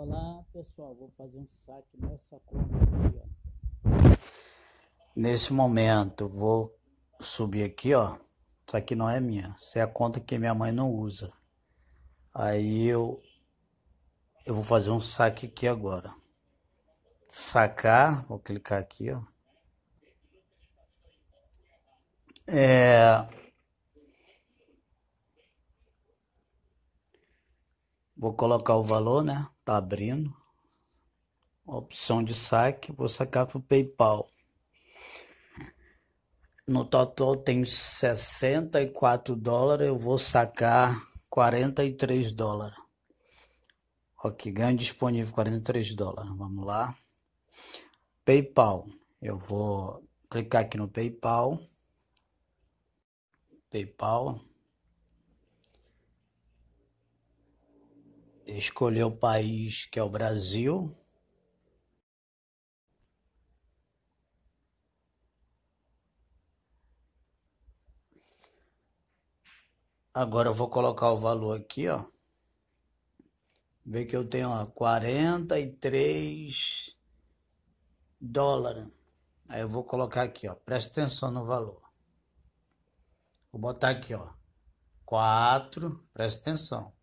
Olá pessoal, vou fazer um saque nessa conta aqui, ó. Nesse momento, vou subir aqui, ó. Isso aqui não é minha, isso é a conta que minha mãe não usa. Aí eu eu vou fazer um saque aqui agora. Sacar, vou clicar aqui, ó. É, Vou colocar o valor, né? Tá abrindo. Opção de saque, vou sacar pro PayPal. No total tenho 64 dólares, eu vou sacar 43 dólares. Ok, ganho disponível 43 dólares. Vamos lá. PayPal. Eu vou clicar aqui no PayPal. PayPal. escolher o país que é o Brasil. Agora eu vou colocar o valor aqui, ó. Vê que eu tenho ó, 43 dólares. Aí eu vou colocar aqui, ó. Presta atenção no valor. Vou botar aqui, ó. 4, presta atenção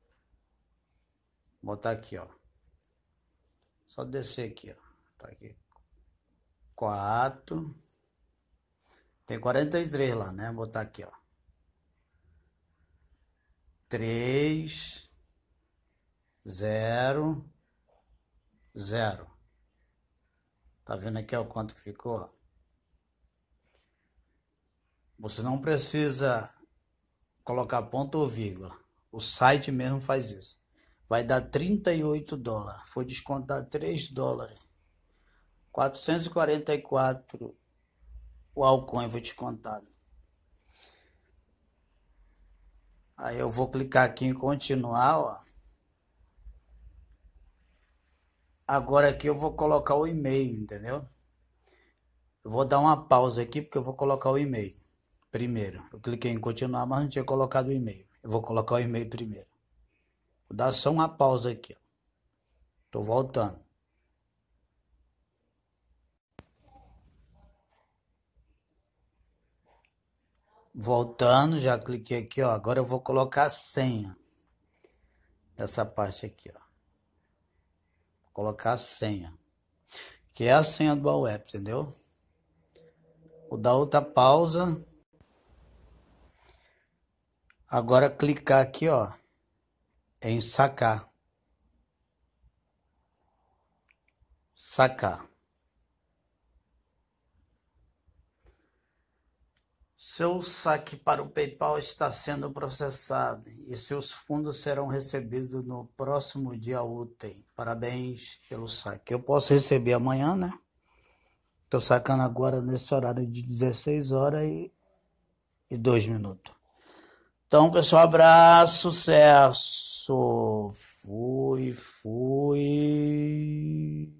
botar aqui, ó. Só descer aqui, ó. Tá aqui. 4. Tem 43 lá, né? Vou botar aqui, ó. 3 0 0. Tá vendo aqui ó, quanto que ficou? Você não precisa colocar ponto ou vírgula. O site mesmo faz isso vai dar 38 dólares. Foi descontar 3 dólares. 444 o Alcoin foi descontado. Aí eu vou clicar aqui em continuar, ó. Agora aqui eu vou colocar o e-mail, entendeu? Eu vou dar uma pausa aqui porque eu vou colocar o e-mail primeiro. Eu cliquei em continuar, mas não tinha colocado o e-mail. Eu vou colocar o e-mail primeiro. Vou dar só uma pausa aqui. Tô voltando. Voltando, já cliquei aqui, ó. Agora eu vou colocar a senha dessa parte aqui, ó. Vou colocar a senha. Que é a senha do web, entendeu? Vou dar outra pausa. Agora clicar aqui, ó em sacar, sacar. Seu saque para o PayPal está sendo processado e seus fundos serão recebidos no próximo dia útil. Parabéns pelo saque. Eu posso receber amanhã, né? Estou sacando agora nesse horário de 16 horas e, e 2 minutos. Então, pessoal, abraço, sucesso! so fui, fui.